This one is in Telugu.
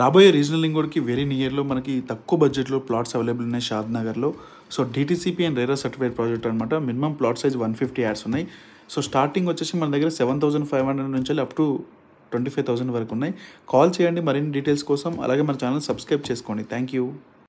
రాబోయే రీజనల్ ఇంకోటికి వెరీ నియర్లో మనకి తక్కువ బడ్జెట్లో ప్లాట్స్ అవైలబుల్ ఉన్నాయి షాద్ నగర్లో so DTCP and RERA certified project అనమాట minimum plot size one fifty yards ఉన్నాయి సో స్టార్టింగ్ వచ్చేసి మన దగ్గర సెవెన్ థౌసండ్ ఫైవ్ హండ్రెడ్ నుంచి up to twenty five thousand వరకు ఉన్నాయి కాల్ చేయండి మరిన్ని డీటెయిల్స్ కోసం అలాగే మన ఛానల్ సబ్స్క్రైబ్ చేసుకోండి థ్యాంక్ యూ